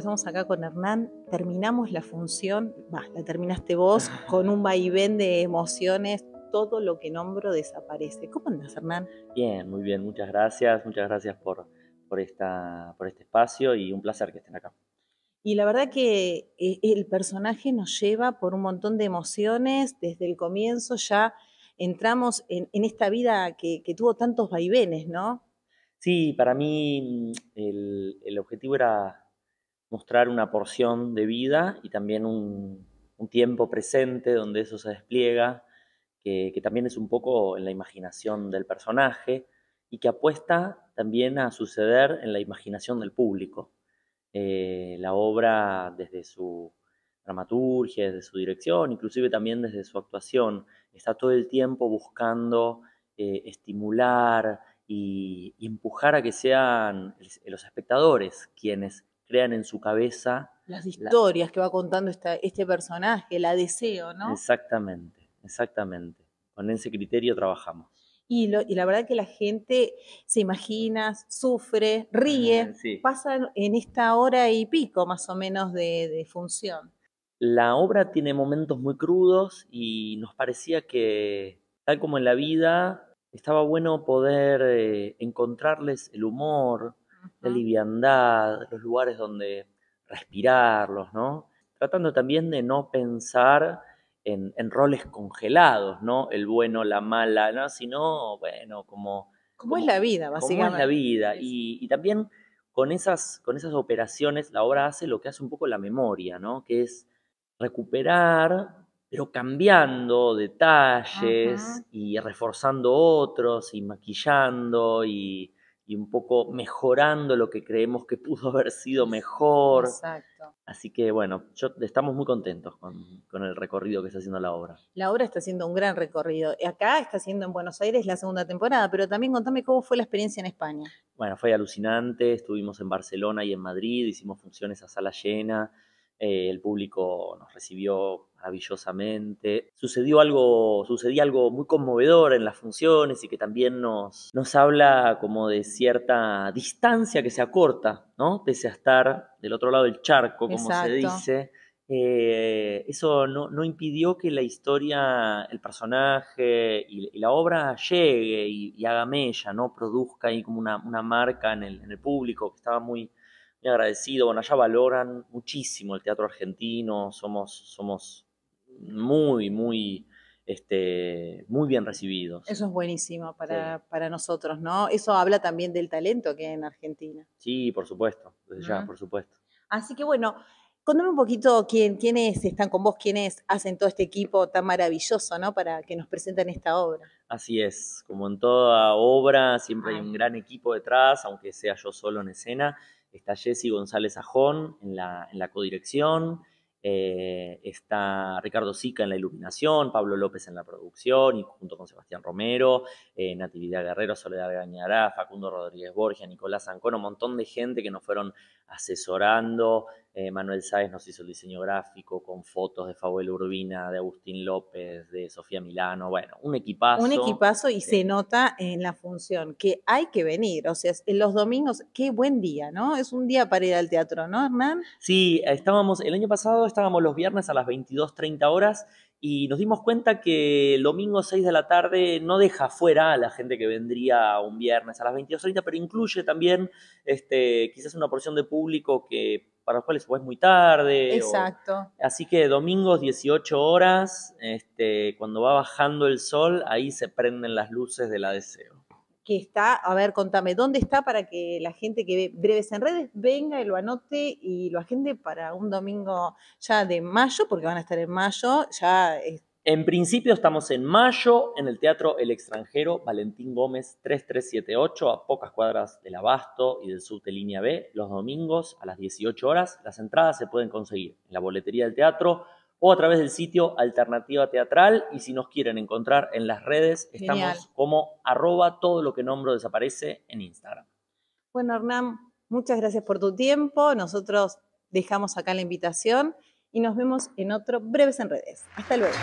Estamos acá con Hernán, terminamos la función, la terminaste vos, con un vaivén de emociones, todo lo que nombro desaparece. ¿Cómo andas, Hernán? Bien, muy bien, muchas gracias, muchas gracias por, por, esta, por este espacio y un placer que estén acá. Y la verdad que eh, el personaje nos lleva por un montón de emociones, desde el comienzo ya entramos en, esta vida que, tuvo tantos vaivenes, ¿no? Sí, para mí mm, el objetivo era mostrar una porción de vida y también un, tiempo presente donde eso se despliega, que, también es un poco en la imaginación del personaje y que apuesta también a suceder en la imaginación del público. Eh, la obra desde su dramaturgia, desde su dirección, inclusive también desde su actuación, está todo el tiempo buscando eh, estimular y empujar a que sean los espectadores quienes crean en su cabeza. Las historias que va contando este personaje, la deseo, ¿no? Exactamente, exactamente. Con ese criterio trabajamos. Y, la verdad que la gente se imagina, sufre, ríe, pasan pasa en esta hora y pico más o menos de, función. La obra tiene momentos muy crudos y nos parecía que, tal como en la vida, estaba bueno poder eh, encontrarles el humor, la liviandad, los lugares donde respirarlos, ¿no? Tratando también de no pensar en, roles congelados, ¿no? El bueno, la mala, ¿no? sino, bueno, como... ¿Cómo es la vida, básicamente? ¿Cómo es la vida. Y, y, también con esas, con esas operaciones la obra hace lo que hace un poco la memoria, ¿no? Que es recuperar, pero cambiando detalles y reforzando otros y maquillando y y un poco mejorando lo que creemos que pudo haber sido mejor. Exacto. Así que bueno, estamos muy contentos con, con, el recorrido que está haciendo la obra. La obra está haciendo un gran recorrido. Acá está haciendo en Buenos Aires la segunda temporada, pero también contame cómo fue la experiencia en España. Bueno, fue alucinante. Estuvimos en Barcelona y en Madrid, hicimos funciones a sala llena. Eh, el público nos recibió maravillosamente. Sucedió algo, algo muy conmovedor en las funciones y que también nos, nos habla como de cierta distancia que se acorta, ¿no? Pese a estar del otro lado del charco, como se dice. Eh, eso no, impidió que la historia, el personaje y, la obra llegue y, haga mella, ¿no? Produzca ahí como una, marca en el, en el público que estaba muy, muy agradecido. Bueno, allá valoran muchísimo el teatro argentino, somos, muy, muy, este, muy bien recibidos. Eso es buenísimo para, nosotros, ¿no? Eso habla también del talento que hay en Argentina. Sí, por supuesto, desde ya, por supuesto. Así que bueno, contame un poquito quién, quiénes están con vos, quiénes hacen todo este equipo tan maravilloso, ¿no? Para que nos presenten esta obra. Así es, como en toda obra, siempre hay un gran equipo detrás, aunque sea yo solo en escena está Jesse González Ajón en la, codirección, eh, está Ricardo Zica en la iluminación, Pablo López en la producción, y junto con Sebastián Romero, eh, Natividad Guerrero, Soledad Gañará, Facundo Rodríguez Borgia, Nicolás Ancona, un montón de gente que nos fueron asesorando, eh, Manuel Sáez nos hizo el diseño gráfico con fotos de Fabuel Urbina, de Agustín López, de Sofía Milano, bueno, un equipazo. Un equipazo y se eh, nota en la función que hay que venir, o sea, en los domingos, qué buen día, ¿no? Es un día para ir al teatro, ¿no, Hernán? Sí, estábamos, el año pasado estábamos los viernes a las 22.30 horas y nos dimos cuenta que el domingo 6 de la tarde no deja fuera a la gente que vendría un viernes a las 22.30, pero incluye también este, quizás una porción de público que para los cuales es muy tarde. Exacto. así que domingos 18 horas, este, cuando va bajando el sol, ahí se prenden las luces de la deseo. Que está, a ver, contame, ¿dónde está para que la gente que ve Breves en Redes venga y lo anote y lo agende para un domingo ya de mayo, porque van a estar en mayo, ya... Este, en principio estamos en mayo en el Teatro El Extranjero Valentín Gómez 3378 a pocas cuadras del Abasto y del subte línea B los domingos a las 18 horas. Las entradas se pueden conseguir en la boletería del teatro o a través del sitio Alternativa Teatral y si nos quieren encontrar en las redes estamos como arroba todo lo que nombro desaparece en Instagram. Bueno Hernán, muchas gracias por tu tiempo. Nosotros dejamos acá la invitación y nos vemos en otro Breves en Redes. Hasta luego.